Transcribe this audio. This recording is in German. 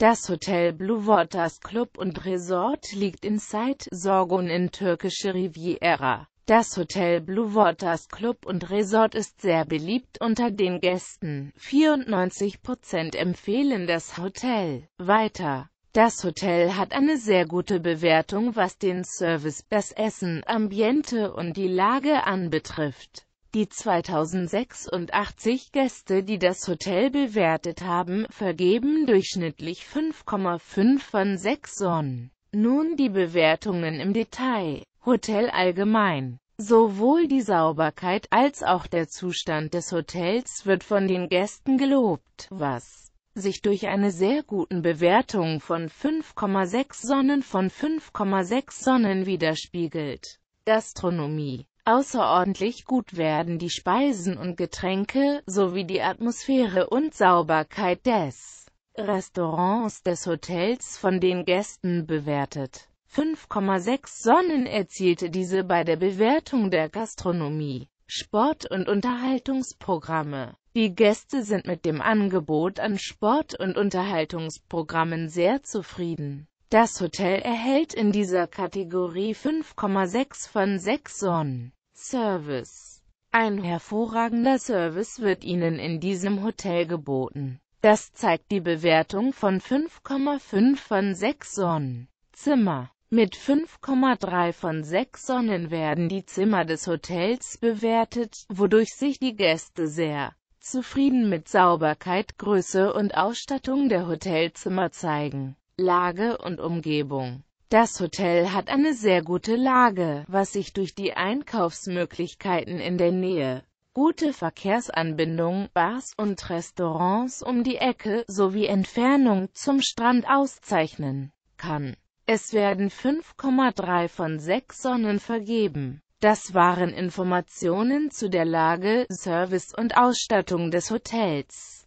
Das Hotel Blue Waters Club und Resort liegt in Side Sorgun in türkische Riviera. Das Hotel Blue Waters Club und Resort ist sehr beliebt unter den Gästen. 94% empfehlen das Hotel. Weiter. Das Hotel hat eine sehr gute Bewertung was den Service, das Essen, Ambiente und die Lage anbetrifft. Die 2086 Gäste, die das Hotel bewertet haben, vergeben durchschnittlich 5,5 von 6 Sonnen. Nun die Bewertungen im Detail. Hotel allgemein. Sowohl die Sauberkeit als auch der Zustand des Hotels wird von den Gästen gelobt, was sich durch eine sehr guten Bewertung von 5,6 Sonnen von 5,6 Sonnen widerspiegelt. Gastronomie Außerordentlich gut werden die Speisen und Getränke, sowie die Atmosphäre und Sauberkeit des Restaurants des Hotels von den Gästen bewertet. 5,6 Sonnen erzielte diese bei der Bewertung der Gastronomie, Sport- und Unterhaltungsprogramme. Die Gäste sind mit dem Angebot an Sport- und Unterhaltungsprogrammen sehr zufrieden. Das Hotel erhält in dieser Kategorie 5,6 von 6 Sonnen. Service. Ein hervorragender Service wird Ihnen in diesem Hotel geboten. Das zeigt die Bewertung von 5,5 von 6 Sonnen. Zimmer mit 5,3 von 6 Sonnen werden die Zimmer des Hotels bewertet, wodurch sich die Gäste sehr zufrieden mit Sauberkeit, Größe und Ausstattung der Hotelzimmer zeigen. Lage und Umgebung das Hotel hat eine sehr gute Lage, was sich durch die Einkaufsmöglichkeiten in der Nähe, gute Verkehrsanbindung, Bars und Restaurants um die Ecke sowie Entfernung zum Strand auszeichnen kann. Es werden 5,3 von 6 Sonnen vergeben. Das waren Informationen zu der Lage, Service und Ausstattung des Hotels.